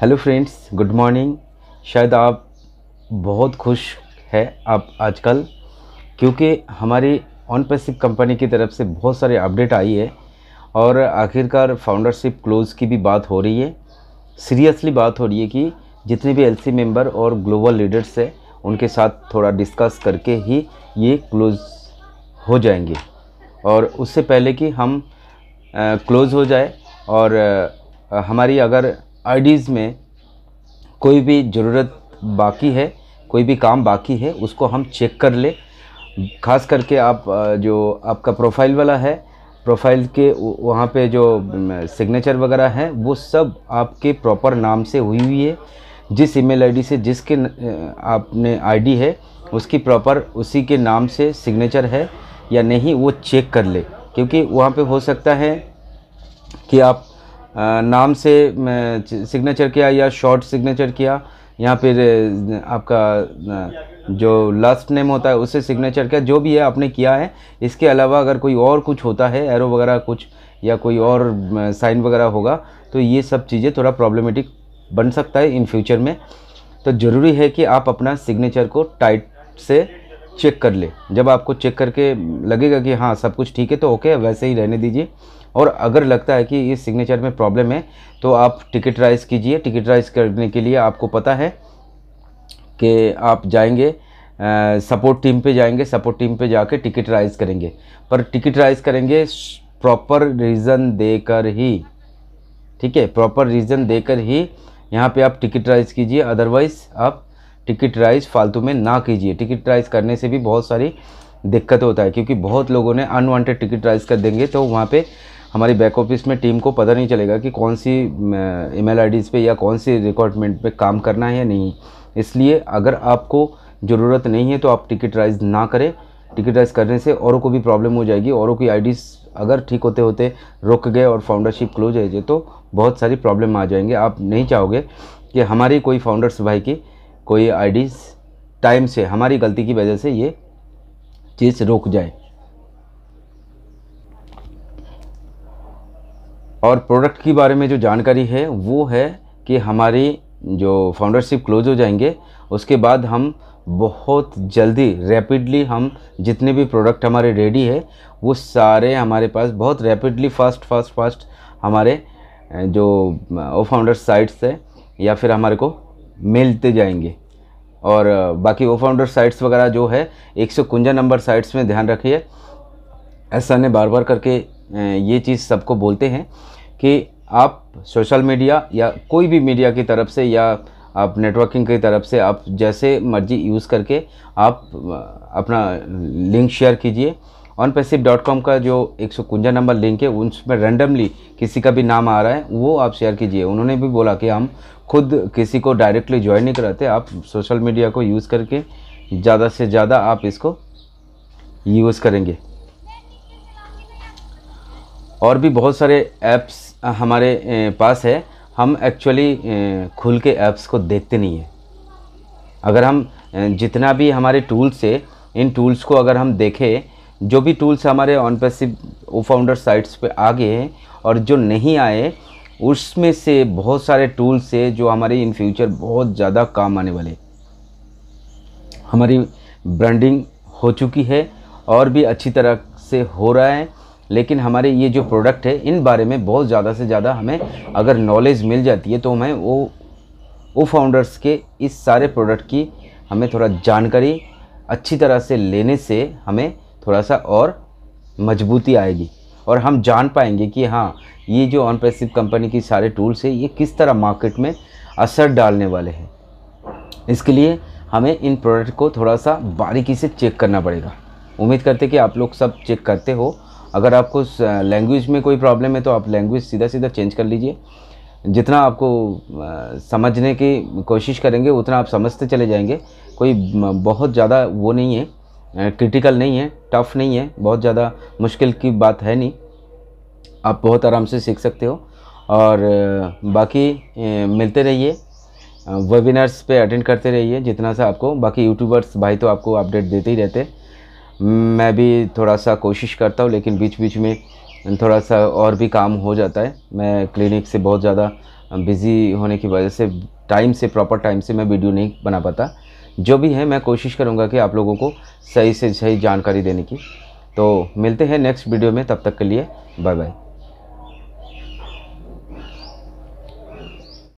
hello friends good morning शायद आप बहुत खुश है आप आजकल क्योंकि हमारी ऑन पैसिव कंपनी की तरफ से बहुत सारे अपडेट आई है और आखिरकार फाउंडरशिप क्लोज की भी बात हो रही है सीरियसली बात हो रही है कि जितने भी एलसी मेंबर और ग्लोबल लीडर्स हैं उनके साथ थोड़ा डिस्कस करके ही ये क्लोज़ हो जाएंगे और उससे पहले कि हम क्लोज़ हो जाए और आ, हमारी अगर आईडीज़ में कोई भी ज़रूरत बाकी है कोई भी काम बाकी है उसको हम चेक कर ले खास करके आप जो आपका प्रोफाइल वाला है प्रोफाइल के वहाँ पे जो सिग्नेचर वगैरह हैं वो सब आपके प्रॉपर नाम से हुई हुई है जिस ईमेल आईडी से जिसके आपने आईडी है उसकी प्रॉपर उसी के नाम से सिग्नेचर है या नहीं वो चेक कर ले क्योंकि वहाँ पे हो सकता है कि आप नाम से सिग्नेचर किया या शॉर्ट सिग्नेचर किया या फिर आपका जो लास्ट नेम होता है उससे सिग्नेचर किया जो भी है आपने किया है इसके अलावा अगर कोई और कुछ होता है एरो वगैरह कुछ या कोई और साइन वगैरह होगा तो ये सब चीज़ें थोड़ा प्रॉब्लमेटिक बन सकता है इन फ्यूचर में तो ज़रूरी है कि आप अपना सिग्नेचर को टाइट से चेक कर ले जब आपको चेक करके लगेगा कि हाँ सब कुछ ठीक है तो ओके वैसे ही रहने दीजिए और अगर लगता है कि इस सिग्नेचर में प्रॉब्लम है तो आप टिकट राइज कीजिए टिकट राइज करने के लिए आपको पता है कि आप जाएंगे सपोर्ट टीम पे जाएंगे सपोर्ट टीम पे जाके टिकट राइज करेंगे पर टिकट राइज करेंगे प्रॉपर रीज़न देकर ही ठीक है प्रॉपर रीज़न देकर ही यहाँ पे आप टिकट राइज कीजिए अदरवाइज़ आप टिकट राइज फालतू में ना कीजिए टिकट राइज करने से भी बहुत सारी दिक्कत होता है क्योंकि बहुत लोगों ने अनवांटेड टिकट राइज कर देंगे तो वहाँ पे हमारी बैक ऑफिस में टीम को पता नहीं चलेगा कि कौन सी ईमेल आईडीज़ पे या कौन सी रिकॉर्डमेंट पे काम करना है या नहीं इसलिए अगर आपको ज़रूरत नहीं है तो आप टिकट राइज ना करें टिकट राइज करने से औरों को भी प्रॉब्लम हो जाएगी औरों की आई अगर ठीक होते होते रुक गए और फाउंडरशिप क्लोज है तो बहुत सारी प्रॉब्लम आ जाएंगे आप नहीं चाहोगे कि हमारी कोई फाउंडर्स भाई की कोई आईडी टाइम से हमारी गलती की वजह से ये चीज़ रुक जाए और प्रोडक्ट के बारे में जो जानकारी है वो है कि हमारी जो फाउंडरशिप क्लोज हो जाएंगे उसके बाद हम बहुत जल्दी रैपिडली हम जितने भी प्रोडक्ट हमारे रेडी है वो सारे हमारे पास बहुत रैपिडली फास्ट फास्ट फास्ट हमारे जो ओ फाउंडर साइट्स है या फिर हमारे को मिलते जाएंगे और बाकी वो फाउंडर साइट्स वगैरह जो है एक सौ कुंजा नंबर साइट्स में ध्यान रखिए ऐसा ने बार बार करके ये चीज़ सबको बोलते हैं कि आप सोशल मीडिया या कोई भी मीडिया की तरफ से या आप नेटवर्किंग की तरफ से आप जैसे मर्जी यूज़ करके आप अपना लिंक शेयर कीजिए ऑन पैसिव डॉट कॉम का जो एक सौ कुंजा नंबर लिंक है उसमें रैंडमली किसी का भी नाम आ रहा है वो आप शेयर कीजिए उन्होंने भी बोला कि हम खुद किसी को डायरेक्टली ज्वाइन नहीं कराते आप सोशल मीडिया को यूज़ करके ज़्यादा से ज़्यादा आप इसको यूज़ करेंगे और भी बहुत सारे ऐप्स हमारे पास है हम एक्चुअली खुल के ऐप्स को देखते नहीं हैं अगर हम जितना भी हमारे टूल्स है इन टूल्स को अगर हम देखें जो भी टूल्स हमारे OnPassive O founder sites पे आ गए हैं और जो नहीं आए उसमें से बहुत सारे टूल्स है जो हमारे इन फ्यूचर बहुत ज़्यादा काम आने वाले हमारी ब्रांडिंग हो चुकी है और भी अच्छी तरह से हो रहा है लेकिन हमारे ये जो प्रोडक्ट है इन बारे में बहुत ज़्यादा से ज़्यादा हमें अगर नॉलेज मिल जाती है तो हमें वो वो फाउंडर्स के इस सारे प्रोडक्ट की हमें थोड़ा जानकारी अच्छी तरह से लेने से हमें थोड़ा सा और मजबूती आएगी और हम जान पाएंगे कि हाँ ये जो ऑन कंपनी की सारे टूल्स है ये किस तरह मार्केट में असर डालने वाले हैं इसके लिए हमें इन प्रोडक्ट को थोड़ा सा बारीकी से चेक करना पड़ेगा उम्मीद करते कि आप लोग सब चेक करते हो अगर आपको लैंग्वेज में कोई प्रॉब्लम है तो आप लैंग्वेज सीधा सीधा चेंज कर लीजिए जितना आपको समझने की कोशिश करेंगे उतना आप समझते चले जाएंगे कोई बहुत ज़्यादा वो नहीं है क्रिटिकल नहीं है टफ़ नहीं है बहुत ज़्यादा मुश्किल की बात है नहीं आप बहुत आराम से सीख सकते हो और बाकी मिलते रहिए वेबिनार्स पे अटेंड करते रहिए जितना सा आपको बाकी यूट्यूबर्स भाई तो आपको अपडेट देते ही रहते मैं भी थोड़ा सा कोशिश करता हूँ लेकिन बीच बीच में थोड़ा सा और भी काम हो जाता है मैं क्लिनिक से बहुत ज़्यादा बिज़ी होने की वजह से टाइम से प्रॉपर टाइम से मैं वीडियो नहीं बना पाता जो भी है मैं कोशिश करूँगा कि आप लोगों को सही से सही जानकारी देने की तो मिलते हैं नेक्स्ट वीडियो में तब तक के लिए बाय बाय